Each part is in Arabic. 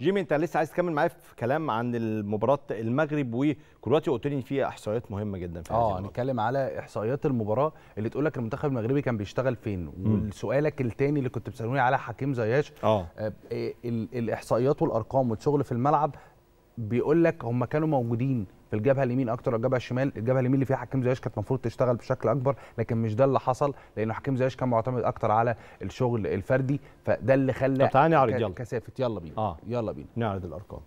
جيمي انت لسه عايز تكمل معايا في كلام عن مباراه المغرب وكرواتيا قلت لي فيها احصائيات مهمه جدا في اه هنتكلم على احصائيات المباراه اللي تقول لك المنتخب المغربي كان بيشتغل فين وسؤالك الثاني اللي كنت بتسالوني على حكيم زياش اه, آه، إيه، الاحصائيات والارقام والشغل في الملعب بيقول لك هم كانوا موجودين في الجبهه اليمين اكتر الجبهه الشمال الجبهه اليمين اللي فيها حكيم زياش كانت المفروض تشتغل بشكل اكبر لكن مش ده اللي حصل لان حكيم زياش كان معتمد اكتر على الشغل الفردي فده اللي خلى طب تعالى نعرض يلا كثافه يلا بينا آه. يلا بينا نعرض الارقام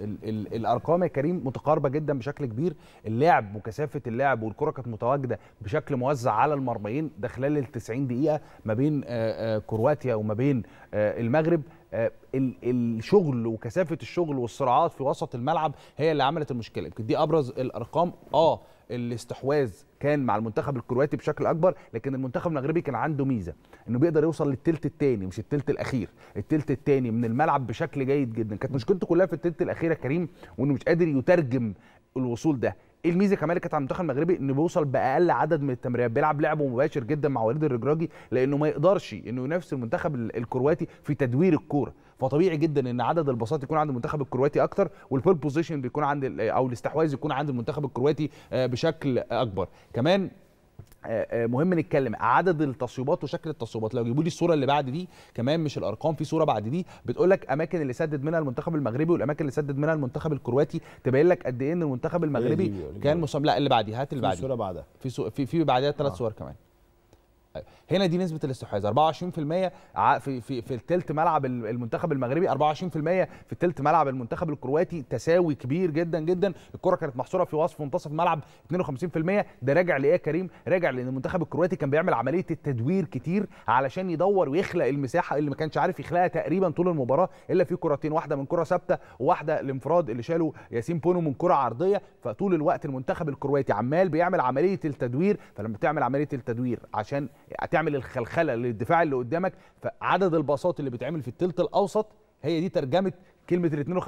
ال ال الارقام يا كريم متقاربه جدا بشكل كبير اللعب وكثافه اللعب والكره كانت متواجده بشكل موزع على المرميين ده خلال ال 90 دقيقه ما بين آآ آه، آآ آه، كرواتيا وما بين آه، المغرب آه، الشغل وكثافه الشغل والصراعات في وسط الملعب هي اللي عملت المشكله يمكن دي ابرز الارقام اه الاستحواذ كان مع المنتخب الكرواتي بشكل اكبر لكن المنتخب المغربي كان عنده ميزه انه بيقدر يوصل للثلث الثاني مش الثلث الاخير الثلث الثاني من الملعب بشكل جيد جدا كانت مشكلته كلها في الثلث الاخير يا كريم وانه مش قادر يترجم الوصول ده ايه الميزه كمان اللي كانت على المنتخب المغربي انه بيوصل باقل عدد من التمريرات بيلعب لعب مباشر جدا مع وليد الرجراجي لانه ما يقدرش انه ينافس المنتخب الكرواتي في تدوير الكوره فطبيعي جدا ان عدد الباصات يكون عند المنتخب الكرواتي اكتر والبول بوزيشن بيكون عند او الاستحواذ يكون عند المنتخب الكرواتي آه، بشكل اكبر كمان آه، آه، مهم نتكلم عدد التصويبات وشكل التصويبات لو جيبوا لي الصوره اللي بعد دي كمان مش الارقام في صوره بعد دي بتقول لك اماكن اللي سدد منها المنتخب المغربي والاماكن اللي سدد منها المنتخب الكرواتي تبين لك قد ايه ان المنتخب إيه المغربي كان مصاب لا اللي بعديها هات اللي بعديها في صوره بعدها في في, في بعدها ثلاث آه. صور كمان هنا دي نسبه الاستحواذ 24% في في في الثلث ملعب المنتخب المغربي 24% في الثلث ملعب المنتخب الكرواتي تساوي كبير جدا جدا الكره كانت محصوره في وصف منتصف ملعب 52% ده راجع لايه يا كريم راجع لان المنتخب الكرواتي كان بيعمل عمليه التدوير كتير علشان يدور ويخلق المساحه اللي ما كانش عارف يخلقها تقريبا طول المباراه الا في كرتين واحده من كره ثابته وواحده الانفراد اللي شاله ياسين بونو من كره عرضيه فطول الوقت المنتخب الكرواتي عمال بيعمل عمليه التدوير فلما بتعمل عمليه التدوير عشان هتعمل الخلخله للدفاع اللي قدامك فعدد الباصات اللي بتعمل في الثلث الاوسط هي دي ترجمه كلمه ال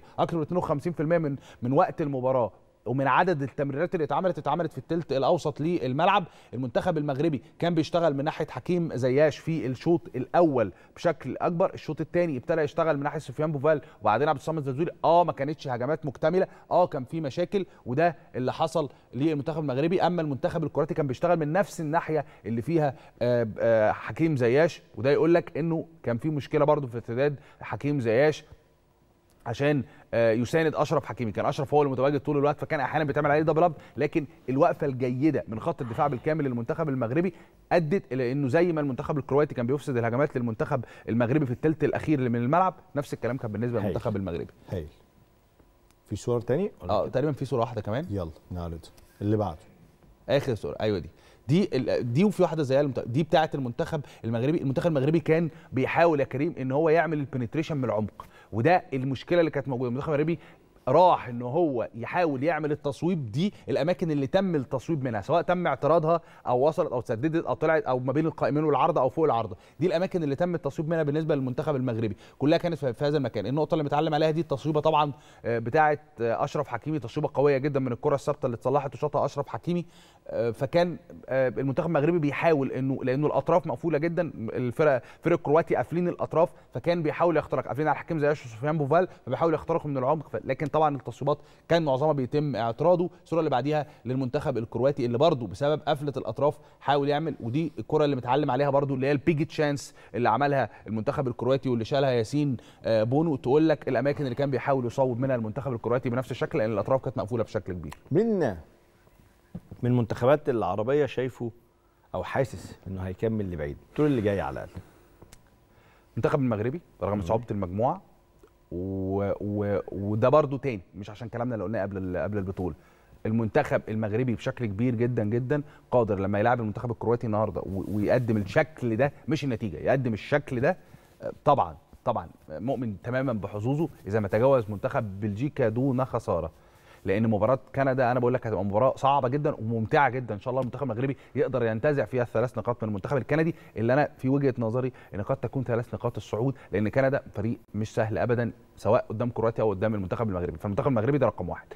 52% اكتر من 52% من من وقت المباراه ومن عدد التمريرات اللي اتعملت اتعملت في الثلث الاوسط للملعب المنتخب المغربي كان بيشتغل من ناحيه حكيم زياش في الشوط الاول بشكل اكبر الشوط الثاني ابتدى يشتغل من ناحيه سفيان بوفال وبعدين عبد الصمد زلزولي اه ما كانتش هجمات مكتمله اه كان في مشاكل وده اللي حصل للمنتخب المغربي اما المنتخب الكرواتي كان بيشتغل من نفس الناحيه اللي فيها آآ آه، آآ آه، حكيم زياش وده يقول لك انه كان في مشكله برده في ارتداد حكيم زياش عشان آه، يساند اشرف حكيمي كان اشرف هو المتواجد طول الوقت فكان احيانا بيتعمل عليه دبل اب لكن الوقفه الجيده من خط الدفاع بالكامل للمنتخب المغربي ادت الى انه زي ما المنتخب الكرواتي كان بيفسد الهجمات للمنتخب المغربي في الثلث الاخير اللي من الملعب نفس الكلام كان بالنسبه للمنتخب المغربي هايل في صور تاني اه تقريبا في صوره واحده كمان يلا نعرض اللي بعده اخر صوره ايوه دي دي دي وفي واحده زيها دي بتاعه المنتخب المغربي المنتخب المغربي كان بيحاول يا كريم ان هو يعمل البنتريشن من العمق وده المشكله اللي كانت موجوده المنتخب المغربي راح ان هو يحاول يعمل التصويب دي الاماكن اللي تم التصويب منها سواء تم اعتراضها او وصلت او تسددت او طلعت او ما بين القائمين والعارضه او فوق العارضه دي الاماكن اللي تم التصويب منها بالنسبه للمنتخب المغربي كلها كانت في هذا المكان النقطه اللي متعلم عليها دي التصويبه طبعا آه، بتاعه آه، اشرف حكيمي تصويبه قويه جدا من الكره الثابته اللي اتصلحت وشاطها اشرف حكيمي آه، فكان المنتخب المغربي بيحاول انه لانه الاطراف مقفوله جدا الفرق فرق كرواتي قافلين الاطراف فكان بيحاول يخترق قافلين على الحكيم زي سفيان بوفال فبيحاول يخترقه من العمق لكن طبعا التصويبات كان معظمها بيتم اعتراضه الصوره اللي بعديها للمنتخب الكرواتي اللي برضه بسبب قفله الاطراف حاول يعمل ودي الكره اللي متعلم عليها برضه اللي هي البيج تشانس اللي عملها المنتخب الكرواتي واللي شالها ياسين آه، بونو تقول لك الاماكن اللي كان بيحاول يصوب منها المنتخب الكرواتي بنفس الشكل لان الاطراف كانت مقفوله بشكل كبير من من المنتخبات العربيه شايفه او حاسس انه هيكمل لبعيد طول اللي جاي على الاقل المنتخب المغربي رغم صعوبه المجموعه و... و... وده برضو تاني مش عشان كلامنا اللي قلناه قبل قبل البطوله المنتخب المغربي بشكل كبير جدا جدا قادر لما يلعب المنتخب الكرواتي النهارده ويقدم الشكل ده مش النتيجه يقدم الشكل ده طبعا طبعا مؤمن تماما بحظوظه اذا ما تجاوز منتخب بلجيكا دون خساره لان مباراه كندا انا بقول لك هتبقى مباراه صعبه جدا وممتعه جدا ان شاء الله المنتخب المغربي يقدر ينتزع فيها الثلاث نقاط من المنتخب الكندي اللي انا في وجهه نظري ان قد تكون ثلاث نقاط الصعود لان كندا فريق مش سهل ابدا سواء قدام كرواتيا او قدام المنتخب المغربي فالمنتخب المغربي ده رقم واحد